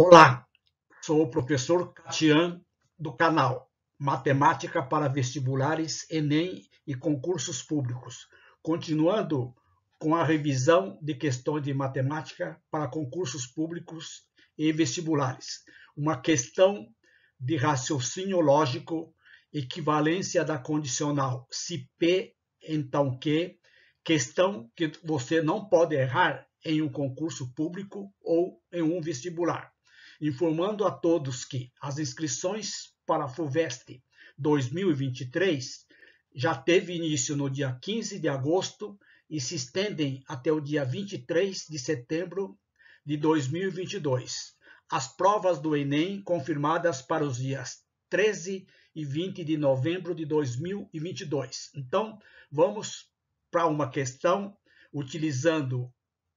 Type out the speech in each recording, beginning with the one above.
Olá, sou o professor Catian do canal Matemática para Vestibulares, Enem e Concursos Públicos, continuando com a revisão de questões de matemática para concursos públicos e vestibulares, uma questão de raciocínio lógico, equivalência da condicional se P, então Q, questão que você não pode errar em um concurso público ou em um vestibular informando a todos que as inscrições para a FUVEST 2023 já teve início no dia 15 de agosto e se estendem até o dia 23 de setembro de 2022. As provas do Enem confirmadas para os dias 13 e 20 de novembro de 2022. Então, vamos para uma questão utilizando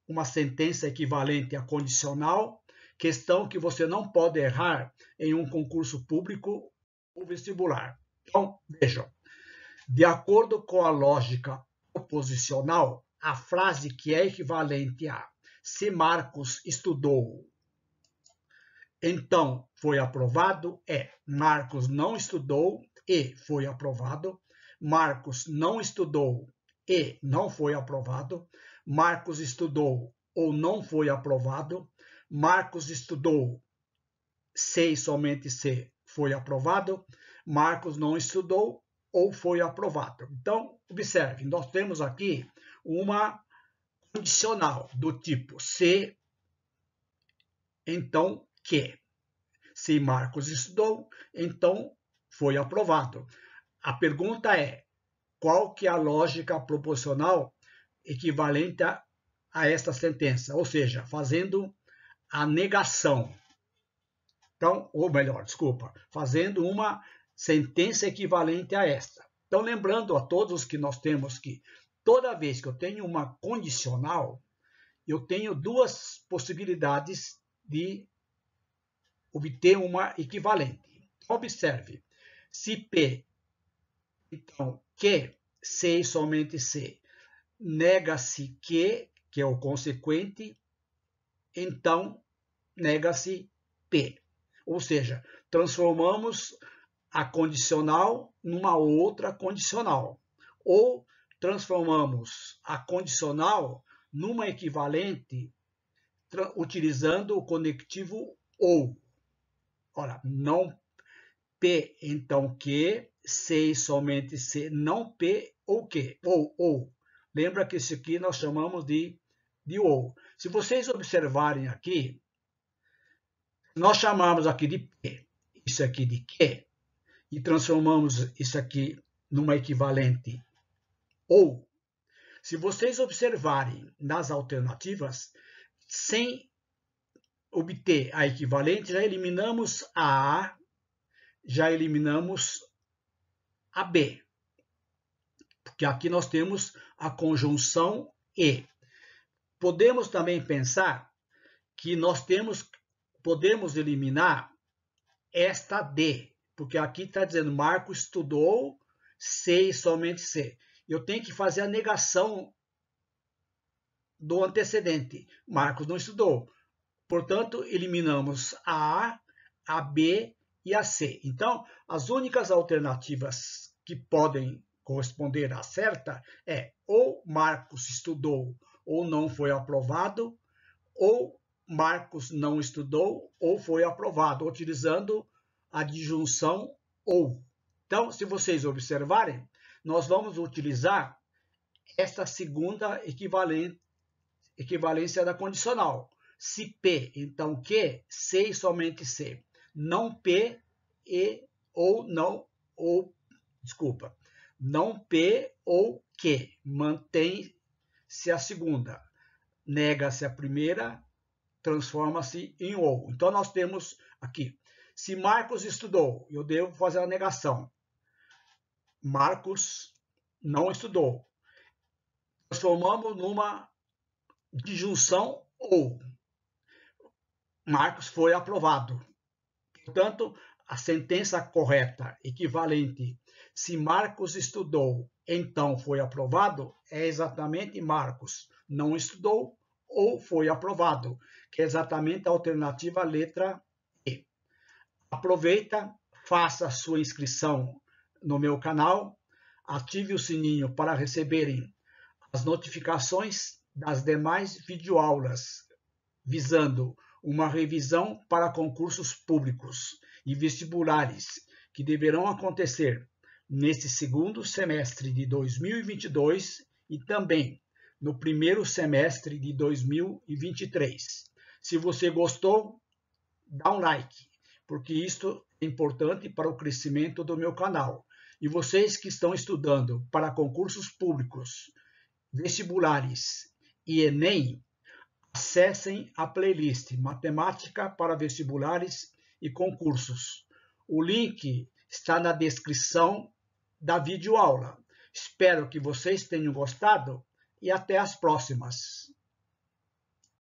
uma sentença equivalente à condicional questão que você não pode errar em um concurso público ou vestibular. Então, vejam, de acordo com a lógica oposicional, a frase que é equivalente a se Marcos estudou, então foi aprovado é Marcos não estudou e foi aprovado, Marcos não estudou e não foi aprovado, Marcos estudou ou não foi aprovado, Marcos estudou, C somente C foi aprovado, Marcos não estudou ou foi aprovado. Então, observe, nós temos aqui uma condicional do tipo se, então que. Se Marcos estudou, então foi aprovado. A pergunta é, qual que é a lógica proporcional equivalente a, a esta sentença? Ou seja, fazendo a negação. Então, ou melhor, desculpa, fazendo uma sentença equivalente a esta. Então, lembrando a todos que nós temos que toda vez que eu tenho uma condicional, eu tenho duas possibilidades de obter uma equivalente. Observe, se P, então, Q, C e somente C, nega-se Q, que é o consequente, então nega-se P. Ou seja, transformamos a condicional numa outra condicional. Ou transformamos a condicional numa equivalente utilizando o conectivo ou. Ora, não P, então Q, C e somente C, não P ou Q, ou, ou. Lembra que isso aqui nós chamamos de, de ou. Se vocês observarem aqui, nós chamamos aqui de P, isso aqui de Q, e transformamos isso aqui numa equivalente ou. Se vocês observarem nas alternativas, sem obter a equivalente, já eliminamos a A, já eliminamos a B. Porque aqui nós temos a conjunção E. Podemos também pensar que nós temos podemos eliminar esta D, porque aqui está dizendo Marco estudou C e somente C. Eu tenho que fazer a negação do antecedente. Marcos não estudou. Portanto, eliminamos a A, a B e a C. Então, as únicas alternativas que podem corresponder à certa é ou Marcos estudou ou não foi aprovado, ou Marcos não estudou ou foi aprovado, utilizando a disjunção ou. Então, se vocês observarem, nós vamos utilizar esta segunda equivalência da condicional. Se P, então Q, C e somente C. Não P e ou não, ou, desculpa, não P ou Q. Mantém-se a segunda. Nega-se a primeira transforma-se em ou. Então, nós temos aqui, se Marcos estudou, eu devo fazer a negação. Marcos não estudou. Transformamos numa disjunção ou. Marcos foi aprovado. Portanto, a sentença correta, equivalente, se Marcos estudou, então foi aprovado, é exatamente Marcos não estudou ou foi aprovado que é exatamente a alternativa letra E. Aproveita, faça a sua inscrição no meu canal, ative o sininho para receberem as notificações das demais videoaulas, visando uma revisão para concursos públicos e vestibulares que deverão acontecer neste segundo semestre de 2022 e também no primeiro semestre de 2023. Se você gostou, dá um like, porque isto é importante para o crescimento do meu canal. E vocês que estão estudando para concursos públicos, vestibulares e Enem, acessem a playlist Matemática para Vestibulares e Concursos. O link está na descrição da videoaula. Espero que vocês tenham gostado e até as próximas.